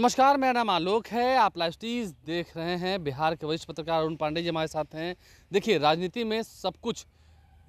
नमस्कार मेरा नाम आलोक है आप लाइव देख रहे हैं बिहार के वरिष्ठ पत्रकार अरुण पांडे जी हमारे साथ हैं देखिए राजनीति में सब कुछ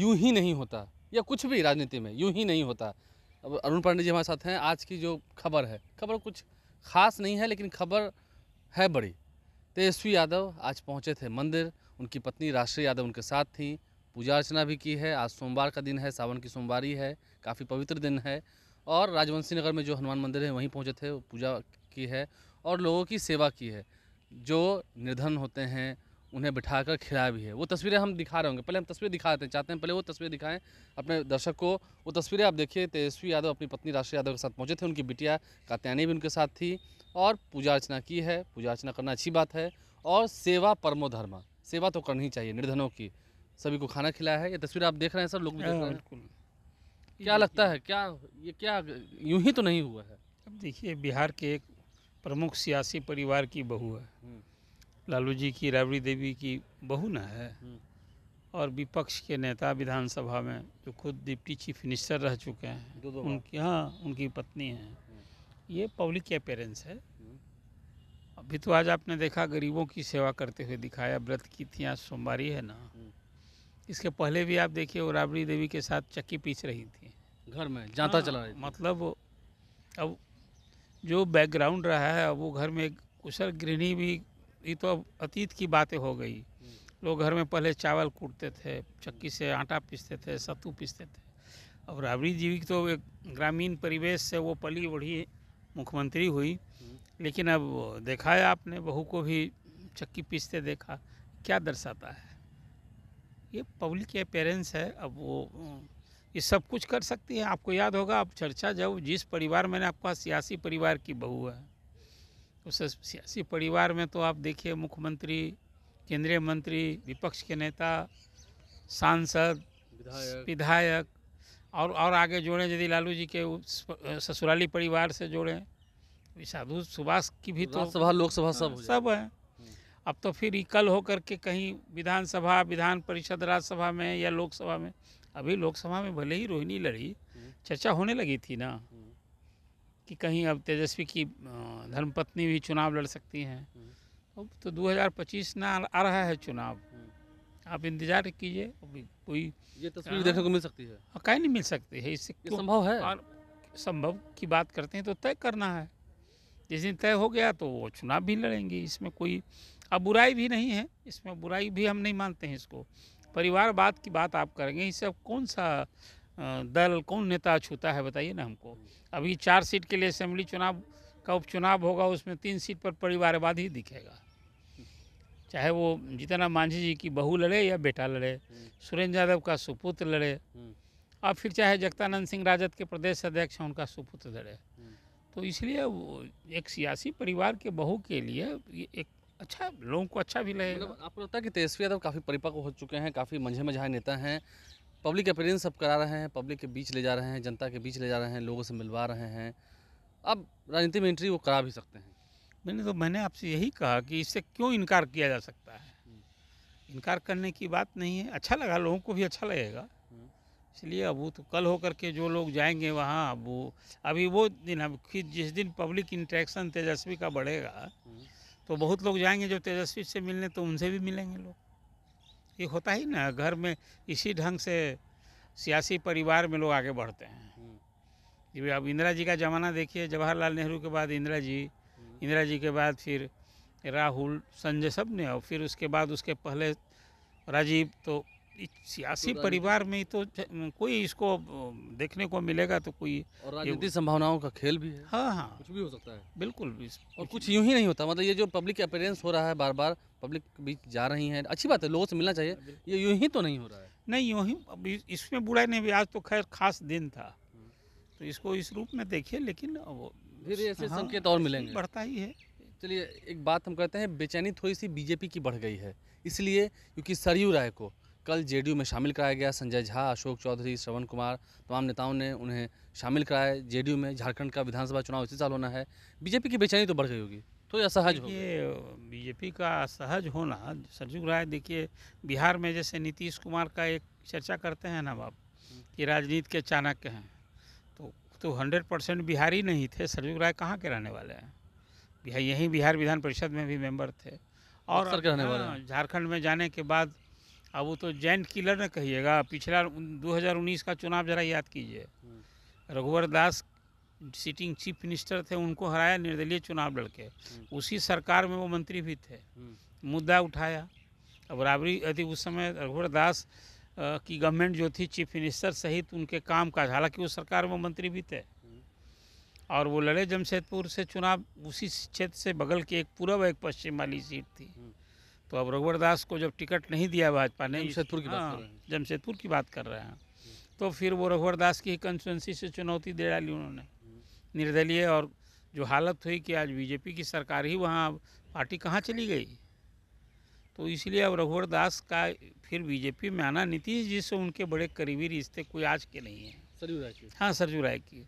यूं ही नहीं होता या कुछ भी राजनीति में यूं ही नहीं होता अब अरुण पांडे जी हमारे साथ हैं आज की जो खबर है खबर कुछ खास नहीं है लेकिन खबर है बड़ी तेजस्वी यादव आज पहुँचे थे मंदिर उनकी पत्नी राष्ट्रीय यादव उनके साथ थी पूजा अर्चना भी की है आज सोमवार का दिन है सावन की सोमवारी है काफ़ी पवित्र दिन है और राजवंशी नगर में जो हनुमान मंदिर है वहीं पहुँचे थे पूजा की है और लोगों की सेवा की है जो निर्धन होते हैं उन्हें बिठा कर खिलाया भी है वो तस्वीरें हम दिखा रहे होंगे पहले हम तस्वीरें दिखाते हैं चाहते हैं पहले वो तस्वीरें दिखाएं अपने दर्शक को वो तस्वीरें आप देखिए तेजस्वी यादव अपनी पत्नी राशि यादव के साथ पहुँचे थे उनकी बिटिया कात्यानी भी उनके साथ थी और पूजा अर्चना की है पूजा अर्चना करना अच्छी बात है और सेवा परमो धर्म सेवा तो करनी चाहिए निर्धनों की सभी को खाना खिलाया है ये तस्वीर आप देख रहे हैं सर लोग हाँ, क्या लगता है क्या ये क्या यूं ही तो नहीं हुआ है अब देखिए बिहार के एक प्रमुख सियासी परिवार की बहू है हम्म। लालू जी की राबड़ी देवी की बहू ना है हम्म। और विपक्ष के नेता विधानसभा में जो खुद डिप्टी चीफ मिनिस्टर रह चुके हैं दो दो उनकी हाँ उनकी पत्नी है हम्म। ये पब्लिक अपेरेंस है अभी तो आज आपने देखा गरीबों की सेवा करते हुए दिखाया व्रत की थी आज सोमवारी है ना इसके पहले भी आप देखिए वो राबड़ी देवी के साथ चक्की पीस रही थी घर में जाता हाँ, चला रही मतलब अब जो बैकग्राउंड रहा है वो घर में कुशल गृहिणी भी ये तो अब अतीत की बातें हो गई लोग घर में पहले चावल कूटते थे चक्की से आटा पीसते थे सत्तू पीसते थे अब राबड़ी जीवी की तो एक ग्रामीण परिवेश से वो पली बढ़ी मुख्यमंत्री हुई लेकिन अब देखा है आपने बहू को भी चक्की पीसते देखा क्या दर्शाता है ये पब्लिक अपेयरेंस है अब वो ये सब कुछ कर सकती है आपको याद होगा आप चर्चा जब जिस परिवार मैंने आपका सियासी परिवार की बहू है उस सियासी परिवार में तो आप देखिए मुख्यमंत्री केंद्रीय मंत्री विपक्ष के नेता सांसद विधायक, और और आगे जोड़ें यदि लालू जी के ससुराली परिवार से जोड़ें साधु सुभाष की भी तो सभा लोकसभा सब सब हैं अब तो फिर कल होकर के कहीं विधानसभा विधान परिषद राज्यसभा में या लोकसभा में अभी लोकसभा में भले ही रोहिणी लड़ी चर्चा होने लगी थी ना कि कहीं अब तेजस्वी की धर्मपत्नी भी चुनाव लड़ सकती हैं अब तो 2025 ना आ रहा है चुनाव आप इंतजार कीजिए कोई ये तस्वीर देखने को मिल सकती है हाँ, कहीं नहीं मिल सकती है इससे संभव है और संभव की बात करते हैं तो तय करना है जिस दिन तय हो गया तो वो चुनाव भी लड़ेंगी इसमें कोई अब बुराई भी नहीं है इसमें बुराई भी हम नहीं मानते हैं इसको परिवारवाद की बात आप करेंगे इससे अब कौन सा दल कौन नेता छूता है बताइए ना हमको अभी चार सीट के लिए असेंबली चुनाव का उपचुनाव होगा उसमें तीन सीट पर परिवारवाद ही दिखेगा चाहे वो जितना मांझी जी की बहू लड़े या बेटा लड़े सुरेंद्र यादव का सुपुत्र लड़े और फिर चाहे जगतानंद सिंह राजद के प्रदेश अध्यक्ष हैं उनका सुपुत्र लड़े तो इसलिए एक सियासी परिवार के बहू के लिए एक अच्छा लोगों को अच्छा भी लगेगा मतलब आपको लगता है कि तेजस्वी यादव काफ़ी परिपक्व हो चुके हैं काफ़ी मंझे मझाए नेता हैं पब्लिक अपेयरेंस अब करा रहे हैं पब्लिक के बीच ले जा रहे हैं जनता के बीच ले जा रहे हैं लोगों से मिलवा रहे हैं अब राजनीति में एंट्री वो करा भी सकते हैं मैंने तो मैंने आपसे यही कहा कि इससे क्यों इनकार किया जा सकता है हम्म। इनकार करने की बात नहीं है अच्छा लगा लोगों को भी अच्छा लगेगा हम्म। इसलिए अब वो तो कल होकर के जो लोग जाएंगे वहाँ अब वो अभी वो दिन अब जिस दिन पब्लिक इंट्रैक्शन तेजस्वी का बढ़ेगा हम्म। तो बहुत लोग जाएंगे जो तेजस्वी से मिलने तो उनसे भी मिलेंगे लोग ये होता ही ना घर में इसी ढंग से सियासी परिवार में लोग आगे बढ़ते हैं जी अब इंदिरा जी का ज़माना देखिए जवाहरलाल नेहरू के बाद इंदिरा जी इंदिरा जी के बाद फिर राहुल संजय सब ने और फिर उसके बाद उसके पहले राजीव तो सियासी तो परिवार में तो कोई इसको देखने को मिलेगा तो कोई और राजनीति संभावनाओं का खेल भी है हाँ हाँ कुछ भी हो सकता है बिल्कुल भी और कुछ यूं ही नहीं होता मतलब ये जो पब्लिक अपेयरेंस हो रहा है बार बार पब्लिक बीच जा रही है अच्छी बात है लोगों से मिलना चाहिए ये यूं ही तो नहीं हो रहा है नहीं यूं ही इसमें बुराई नहीं भी आज तो खैर खास दिन था हम्म। तो इसको इस रूप में देखिए लेकिन फिर ऐसे हाँ, संकेत और मिलेंगे बढ़ता ही है चलिए एक बात हम कहते हैं बेचैनी थोड़ी सी बीजेपी की बढ़ गई है इसलिए क्योंकि सरयू राय को कल जेडीयू में शामिल कराया गया संजय झा अशोक चौधरी श्रवण कुमार तमाम नेताओं ने उन्हें शामिल कराया जेडीयू में झारखंड का विधानसभा चुनाव इसी साल होना है बीजेपी की बेचैनी तो बढ़ गई होगी तो यह सहज हो ये बीजेपी का सहज होना सरजू राय देखिए बिहार में जैसे नीतीश कुमार का एक चर्चा करते हैं ना बाप कि राजनीति के चाणक्य हैं तो तो हंड्रेड परसेंट बिहारी नहीं थे सरजू राय कहाँ के रहने वाले हैं बिहार यहीं बिहार विधान परिषद में भी मेंबर थे और हाँ, झारखंड में जाने के बाद अब वो तो जैंट किलर ना कहिएगा पिछला 2019 का चुनाव जरा याद कीजिए हम्म। Raghubar Das sitting chief minister थे उनको हराया निर्दलीय चुनाव लड़के हम्म। उसी सरकार में वो मंत्री भी थे हम्म। मुद्दा उठाया अब राबरी अति उस समय रघुवर दास की गवर्नमेंट जो थी चीफ मिनिस्टर सहित उनके काम काज हालांकि उस सरकार में मंत्री भी थे और वो लड़े जमशेदपुर से चुनाव उसी क्षेत्र से बगल के एक पूर्व एक पश्चिम वाली सीट थी तो अब रघुवर दास को जब टिकट नहीं दिया भाजपा ने जमशेदपुर की बात हाँ, जमशेदपुर की बात कर रहे हैं तो फिर वो रघुवर दास की कंस्टिटेंसी से चुनौती दे डाली उन्होंने निर्दलीय और जो हालत हुई कि आज बीजेपी की सरकार ही वहाँ पार्टी कहाँ चली गई तो इसलिए अब रघुवर दास का फिर बीजेपी में आना नीतीश जी से उनके बड़े करीबी रिश्ते कोई आज के नहीं हैं सरजू राय की हाँ सरजू राय की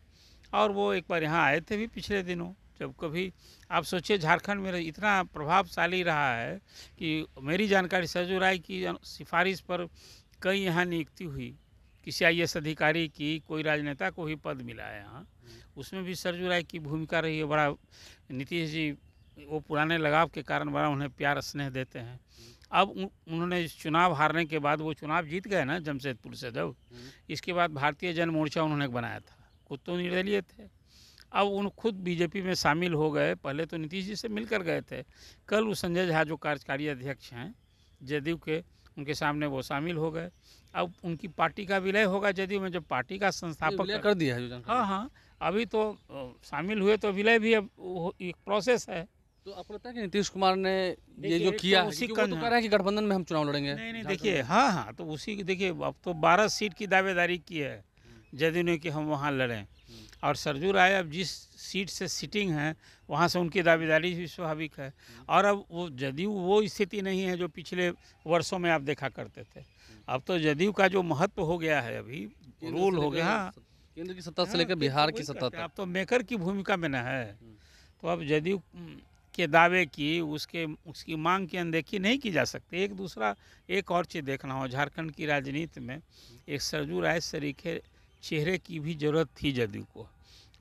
और वो एक बार यहाँ आए थे भी पिछले दिनों जब कभी आप सोचिए झारखंड में इतना प्रभावशाली रहा है कि मेरी जानकारी सजू राय की सिफारिश पर कई यहाँ नियुक्ति हुई किसी आई अधिकारी की कोई राजनेता को ही पद मिला है यहाँ उसमें भी सरजू राय की भूमिका रही है बड़ा नीतीश जी वो पुराने लगाव के कारण बड़ा उन्हें प्यार स्नेह देते हैं अब उन्होंने चुनाव हारने के बाद वो चुनाव जीत गए ना जमशेदपुर से जब हम्म। इसके बाद भारतीय जन मोर्चा उन्होंने बनाया था कुत्तों तो निर्दलीय थे अब उन खुद बीजेपी में शामिल हो गए पहले तो नीतीश जी से मिलकर गए थे कल वो संजय झा जो कार्यकारी अध्यक्ष हैं जदयू के उनके सामने वो शामिल हो गए अब उनकी पार्टी का विलय होगा जदयू में जब पार्टी का संस्थापक कर, कर दिया है हाँ हाँ अभी तो शामिल हुए तो विलय भी अब एक प्रोसेस है तो आपको लगता है कि नीतीश कुमार ने ये जो तो किया तो उसी कह रहा कि गठबंधन में हम चुनाव लड़ेंगे नहीं नहीं देखिए हाँ हाँ तो उसी देखिए अब तो बारह सीट की दावेदारी की है जदयू कि हम वहाँ लड़ें और सरजू राय अब जिस सीट से सिटिंग हैं वहाँ से उनकी दावेदारी भी स्वाभाविक है और अब वो जदयू वो स्थिति नहीं है जो पिछले वर्षों में आप देखा करते थे अब तो जदयू का जो महत्व हो गया है अभी रोल हो गया केंद्र की सत्ता से हाँ, लेकर बिहार की सत्ता तक अब तो मेकर की भूमिका में न है हम्म। तो अब जदयू के दावे की उसके उसकी मांग की अनदेखी नहीं की जा सकती एक दूसरा एक और चीज़ देखना हो झारखंड की राजनीति में एक सरजू राय सरीखे चेहरे की भी ज़रूरत थी जदयू को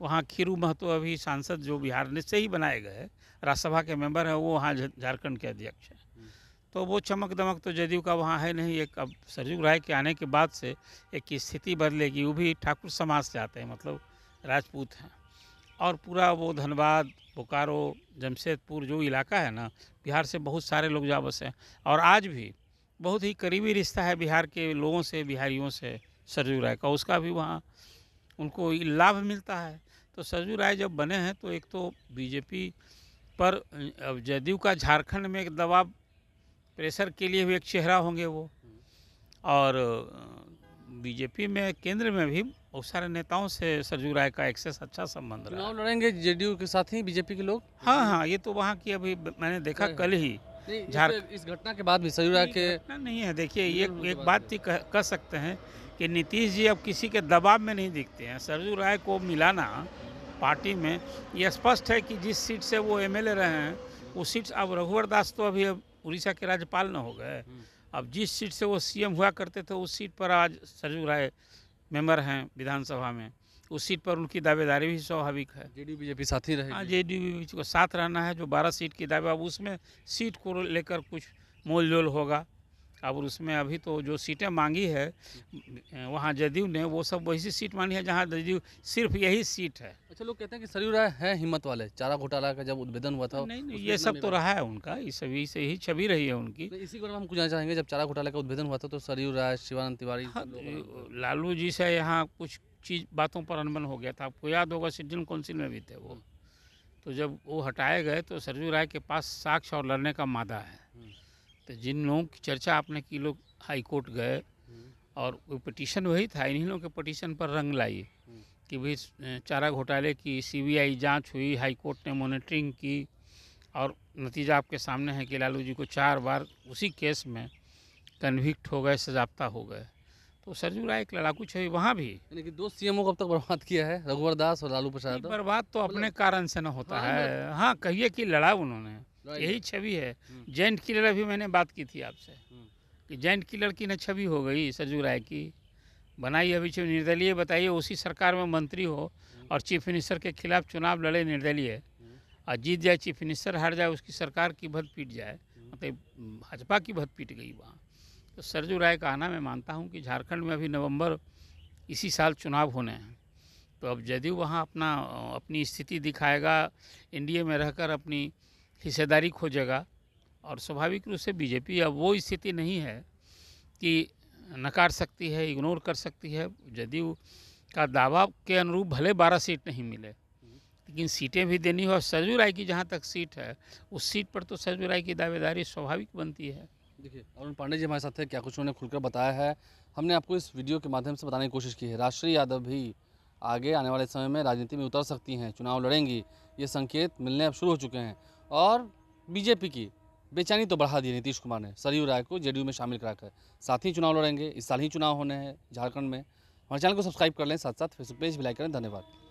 वहाँ खीरू महतो अभी सांसद जो बिहार ने से ही बनाए गए राज्यसभा के मेंबर हैं वो वहाँ झारखंड के अध्यक्ष हैं तो वो चमक दमक तो जदयू का वहाँ है नहीं एक अब सरजू राय के आने के बाद से एक स्थिति बदलेगी वो भी ठाकुर समाज से आते हैं मतलब राजपूत हैं और पूरा वो धनबाद बोकारो जमशेदपुर जो इलाका है ना बिहार से बहुत सारे लोग जा बसे हैं और आज भी बहुत ही करीबी रिश्ता है बिहार के लोगों से बिहारियों से सरजू राय का उसका भी वहाँ उनको लाभ मिलता है तो सरजू राय जब बने हैं तो एक तो बीजेपी पर अब जदयू का झारखंड में एक दबाव प्रेशर के लिए भी एक चेहरा होंगे वो और बीजेपी में केंद्र में भी बहुत सारे नेताओं से सरजू राय का एक्सेस अच्छा संबंध रहा लड़ेंगे जेडीयू के साथ ही बीजेपी के लोग हाँ हाँ ये तो वहाँ की अभी मैंने देखा कल ही झारखंड इस घटना के बाद भी सयुरा के नहीं है देखिए ये एक बात ही कह, सकते हैं कि नीतीश जी अब किसी के दबाव में नहीं दिखते हैं सरजू राय को मिलाना पार्टी में ये स्पष्ट है कि जिस सीट से वो एमएलए रहे हैं उस सीट अब रघुवर दास तो अभी अब उड़ीसा के राज्यपाल न हो गए हम्म। अब जिस सीट से वो सीएम हुआ करते थे उस सीट पर आज सरजू राय मेंबर हैं विधानसभा में उस सीट पर उनकी दावेदारी भी स्वाभाविक है डी बीजेपी साथ ही रहेगी हाँ जेडीयू को साथ रहना है जो बारह सीट की दावे अब उसमें सीट को लेकर कुछ मोल जोल होगा अब उसमें अभी तो जो सीटें मांगी है वहाँ जदयू ने वो सब वही सीट मांगी है जहाँ जदयू सिर्फ यही सीट है अच्छा लोग कहते हैं कि सरयू राय है हिम्मत वाले चारा घोटाला का जब उद्भेदन हुआ था नहीं नहीं ये सब तो रहा है उनका इस सभी से ही छवि रही है उनकी तो इसी को हम कुछ चाहेंगे जब चारा घोटाला का उद्भेदन हुआ था तो सरयू राय शिवानंद तिवारी हाँ, लालू जी से यहाँ कुछ चीज़ बातों पर अनबन हो गया था आपको याद होगा सिटीजन काउंसिल में भी थे वो तो जब वो हटाए गए तो सरजू राय के पास साक्ष और लड़ने का मादा है हम्म। तो जिन लोगों की चर्चा आपने की लोग हाई कोर्ट गए हम्म। और वो पटिशन वही था इन्हीं लोगों के पटिशन पर रंग लाई हम्म। कि भाई चारा घोटाले की सीबीआई जांच हुई हाई कोर्ट ने मॉनिटरिंग की और नतीजा आपके सामने है कि लालू जी को चार बार उसी केस में कन्विक्ट हो गए सजाप्ता हो गए तो सरजू राय एक लड़ाकू छवि वहाँ भी यानी कि दो सीएमओ को अब तक बर्बाद किया है रघुवर दास और लालू प्रसाद बर्बाद तो अपने मतलब- कारण से ना होता हाँ, है हाँ कहिए कि लड़ा उन्होंने यही छवि है हम्म। जैंट किलर अभी मैंने बात की थी आपसे हम्म। कि जैंट किलर की ना छवि हो गई सरजू राय की बनाई अभी छवि निर्दलीय बताइए उसी सरकार में मंत्री हो हम्म। और चीफ मिनिस्टर के खिलाफ चुनाव लड़े निर्दलीय और जीत जाए चीफ मिनिस्टर हार जाए उसकी सरकार की भद पीट जाए मतलब भाजपा की भद पीट गई वहाँ तो सरजू राय का आना मैं मानता हूँ कि झारखंड में अभी नवंबर इसी साल चुनाव होने हैं तो अब जदयू वहाँ अपना अपनी स्थिति दिखाएगा एनडीए में रहकर अपनी हिस्सेदारी खोजेगा और स्वाभाविक रूप से बीजेपी अब वो स्थिति नहीं है कि नकार सकती है इग्नोर कर सकती है जदयू का दावा के अनुरूप भले बारह सीट नहीं मिले लेकिन सीटें भी देनी हो और सरजू राय की जहाँ तक सीट है उस सीट पर तो सरजू राय की दावेदारी स्वाभाविक बनती है देखिए अरुण पांडे जी हमारे साथ थे क्या कुछ उन्होंने खुलकर बताया है हमने आपको इस वीडियो के माध्यम से बताने की कोशिश की है राष्ट्रीय यादव भी आगे आने वाले समय में राजनीति में उतर सकती हैं चुनाव लड़ेंगी ये संकेत मिलने अब शुरू हो चुके हैं और बीजेपी की बेचैनी तो बढ़ा दी नीतीश कुमार ने सरयू राय को जेडीयू में शामिल कराकर साथ ही चुनाव लड़ेंगे इस साल ही चुनाव होने हैं झारखंड में हमारे चैनल को सब्सक्राइब कर लें साथ साथ फेसबुक पेज भी लाइक करें धन्यवाद